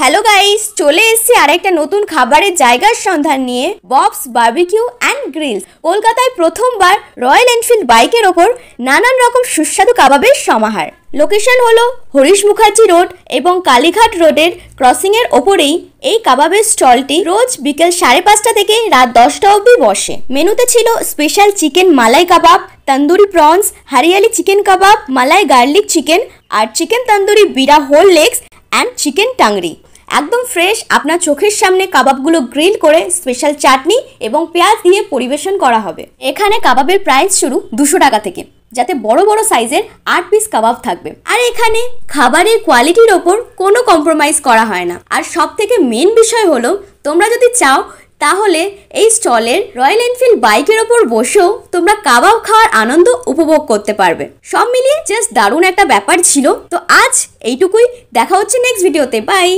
hello guys চলে এসেছি আর একটা নতুন খাবারের জায়গার সন্ধান নিয়ে বক্স বার্বিকিউ অ্যান্ড গ্রিলস কলকাতায় প্রথমবার রয়্যাল এনফিল্ড বাইকের ওপর নানান রকম সুস্বাদু কাবাবের সমাহার লোকেশন হলো হরিশ মুখার্জি রোড এবং কালীঘাট রোডের ক্রসিংয়ের ওপরেই এই কাবাবের স্টলটি রোজ বিকেল সাড়ে পাঁচটা থেকে রাত দশটা অবধি বসে মেনুতে ছিল special chicken malai kebab tandoori prawns hariyali chicken kebab malai garlic chicken আর চিকেন তন্দুরি বিরা whole legs and chicken tangri একদম ফ্রেশ আপনার চোখের সামনে কাবাবগুলো গ্রিল করে স্পেশাল চাটনি এবং পেঁয়াজ দিয়ে পরিবেশন করা হবে এখানে কাবাবের প্রাইস শুরু দুশো টাকা থেকে যাতে বড় বড় সাইজের আট পিস কাবাব থাকবে আর এখানে খাবারের কোয়ালিটির ওপর কোনো কম্প্রোমাইজ করা হয় না আর সব থেকে মেন বিষয় হলো তোমরা যদি চাও তাহলে এই স্টলের রয়্যাল এনফিল্ড বাইকের ওপর বসেও তোমরা কাবাব খাওয়ার আনন্দ উপভোগ করতে পারবে সব মিলিয়ে জাস্ট দারুণ একটা ব্যাপার ছিল তো আজ এইটুকুই দেখা হচ্ছে নেক্সট ভিডিওতে বাই